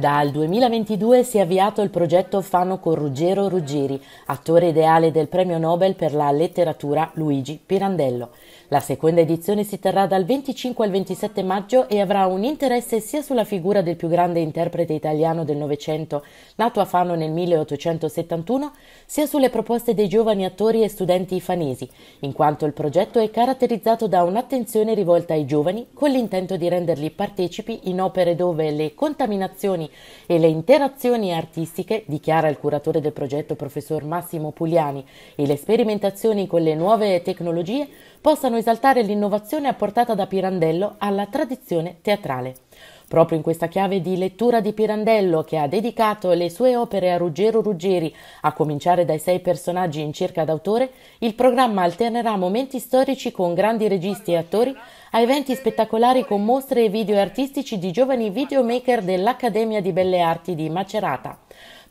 Dal 2022 si è avviato il progetto Fano con Ruggero Ruggeri, attore ideale del premio Nobel per la letteratura Luigi Pirandello. La seconda edizione si terrà dal 25 al 27 maggio e avrà un interesse sia sulla figura del più grande interprete italiano del Novecento, nato a Fano nel 1871, sia sulle proposte dei giovani attori e studenti fanesi, in quanto il progetto è caratterizzato da un'attenzione rivolta ai giovani con l'intento di renderli partecipi in opere dove le contaminazioni e le interazioni artistiche, dichiara il curatore del progetto professor Massimo Pugliani, e le sperimentazioni con le nuove tecnologie possano esaltare l'innovazione apportata da Pirandello alla tradizione teatrale. Proprio in questa chiave di lettura di Pirandello, che ha dedicato le sue opere a Ruggero Ruggeri, a cominciare dai sei personaggi in cerca d'autore, il programma alternerà momenti storici con grandi registi e attori a eventi spettacolari con mostre e video artistici di giovani videomaker dell'Accademia di Belle Arti di Macerata.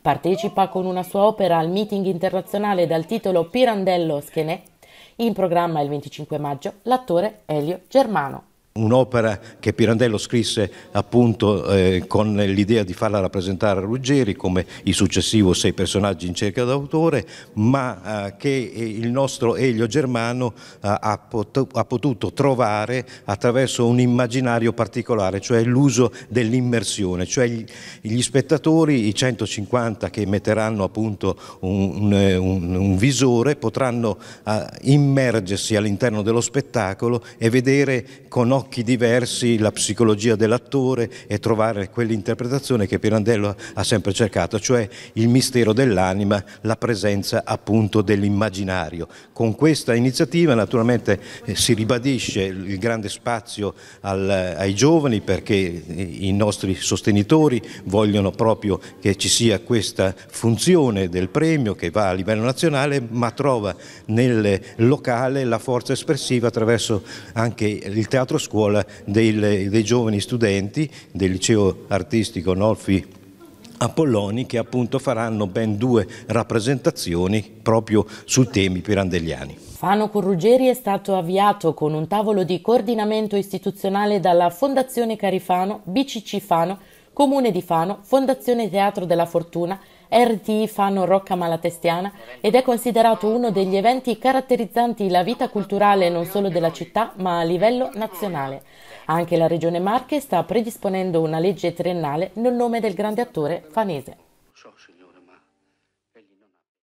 Partecipa con una sua opera al meeting internazionale dal titolo Pirandello Schenet in programma il 25 maggio l'attore Elio Germano un'opera che Pirandello scrisse appunto eh, con l'idea di farla rappresentare a Ruggeri come i successivi sei personaggi in cerca d'autore, ma eh, che eh, il nostro Elio Germano eh, ha, pot ha, potuto trovare attraverso un immaginario particolare, cioè l'uso dell'immersione, cioè gli, gli, spettatori, i 150 che metteranno appunto un, un, eh, un visore, potranno eh, immergersi all'interno dello spettacolo e vedere con occhi occhi diversi la psicologia dell'attore e trovare quell'interpretazione che Pirandello ha sempre cercato, cioè il mistero dell'anima, la presenza appunto dell'immaginario. Con questa iniziativa naturalmente eh, si ribadisce il grande spazio al, ai giovani perché eh, i nostri sostenitori vogliono proprio che ci sia questa funzione del premio che va a livello nazionale ma trova nel locale la forza espressiva attraverso anche il teatro scuola scuola dei, dei giovani studenti del liceo artistico Nolfi Apolloni che appunto faranno ben due rappresentazioni proprio su temi pirandelliani. Fano con è stato avviato con un tavolo di coordinamento istituzionale dalla Fondazione Carifano, BCC Fano, Comune di Fano, Fondazione Teatro della Fortuna, RT Fano Rocca Malatestiana ed è considerato uno degli eventi caratterizzanti la vita culturale non solo della città ma a livello nazionale. Anche la Regione Marche sta predisponendo una legge triennale nel nome del grande attore fanese.